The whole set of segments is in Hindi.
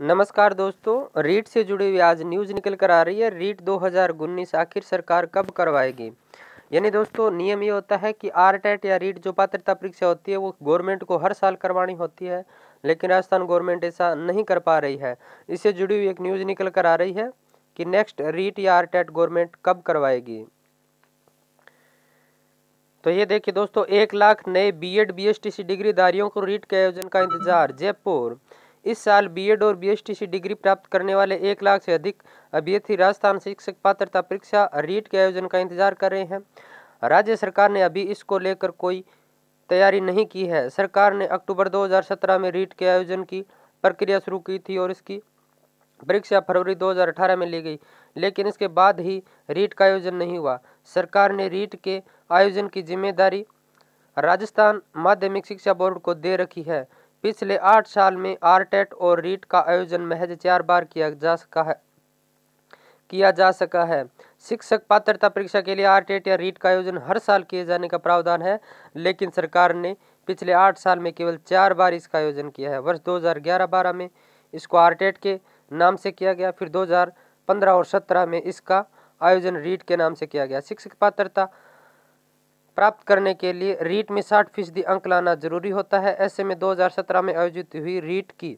नमस्कार दोस्तों रीट से जुड़ी हुई आज न्यूज़ निकल कर आ रही है रीट दो 2019 आखिर सरकार कब करवाएगी यानी दोस्तों नियम ये होता है कि आर टेट या रीट जो पात्रता परीक्षा होती है वो गवर्नमेंट को हर साल करवानी होती है लेकिन राजस्थान गवर्नमेंट ऐसा नहीं कर पा रही है इससे जुड़ी हुई एक न्यूज़ निकल कर आ रही है कि नेक्स्ट रीट या आर टेट गवर्नमेंट कब करवाएगी तो ये देखिए दोस्तों एक लाख नए B Ed B S T C डिग्रीधारियों को रीट के आयोजन का इंतजार जयपुर इस साल बीएड और बीएसटीसी डिग्री प्राप्त करने वाले एक लाख से अधिक अभ्यर्थी राजस्थान शिक्षक पात्रता परीक्षा रीट के आयोजन का इंतजार कर रहे हैं राज्य सरकार ने अभी इसको लेकर कोई तैयारी नहीं की है सरकार ने अक्टूबर 2017 में रीट के आयोजन की प्रक्रिया शुरू की थी और इसकी परीक्षा फरवरी 2018 में ली गई लेकिन इसके बाद ही रीट का आयोजन नहीं हुआ सरकार ने रीट के आयोजन की जिम्मेदारी राजस्थान माध्यमिक शिक्षा बोर्ड को दे रखी है पिछले आठ साल में आरटेट और रीट का आयोजन महज चार बार किया जा सका है किया जा सका है शिक्षक पात्रता परीक्षा के लिए आरटेट या रीट का आयोजन हर साल किए जाने का प्रावधान है लेकिन सरकार ने पिछले आठ साल में केवल चार बार इसका आयोजन किया है वर्ष 2011-12 में इसको आरटेट के नाम से किया गया फिर 2015 और 17 में इसका आयोजन रीट के नाम से किया गया शिक्षक पात्रता प्राप्त करने के लिए रीट में साठ फीसदी अंक लाना जरूरी होता है ऐसे में 2017 में आयोजित हुई रीट की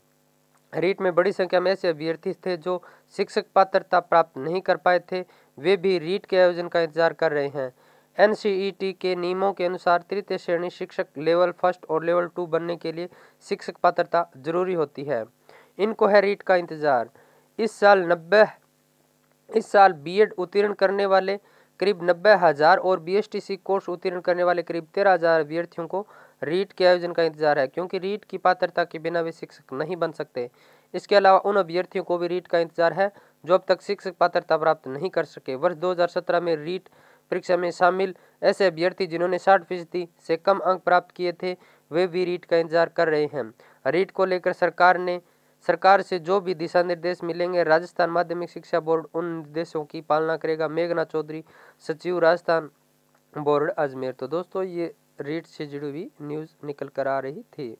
रीट में बड़ी संख्या में ऐसे अभ्यर्थी थे जो शिक्षक पात्रता प्राप्त नहीं कर पाए थे वे भी रीट के आयोजन का इंतजार कर रहे हैं एन के नियमों के अनुसार तृतीय श्रेणी शिक्षक लेवल फर्स्ट और लेवल टू बनने के लिए शिक्षक पात्रता जरूरी होती है इनको है रीट का इंतजार इस साल नब्बे इस साल बीएड उत्तीर्ण करने वाले करीब नब्बे हज़ार और बीएसटीसी कोर्स उत्तीर्ण करने वाले करीब तेरह हज़ार अभ्यर्थियों को रीट के आयोजन का इंतजार है क्योंकि रीट की पात्रता के बिना वे शिक्षक नहीं बन सकते इसके अलावा उन अभ्यर्थियों को भी रीट का इंतजार है जो अब तक शिक्षक पात्रता प्राप्त नहीं कर सके वर्ष दो में रीट परीक्षा में शामिल ऐसे अभ्यर्थी जिन्होंने साठ फीसदी से कम अंक प्राप्त किए थे वे भी रीट का इंतजार कर रहे हैं रीट को लेकर सरकार ने सरकार से जो भी दिशा निर्देश मिलेंगे राजस्थान माध्यमिक शिक्षा बोर्ड उन निर्देशों की पालना करेगा मेघना चौधरी सचिव राजस्थान बोर्ड अजमेर तो दोस्तों ये रीट से जुड़ी हुई न्यूज़ निकल कर आ रही थी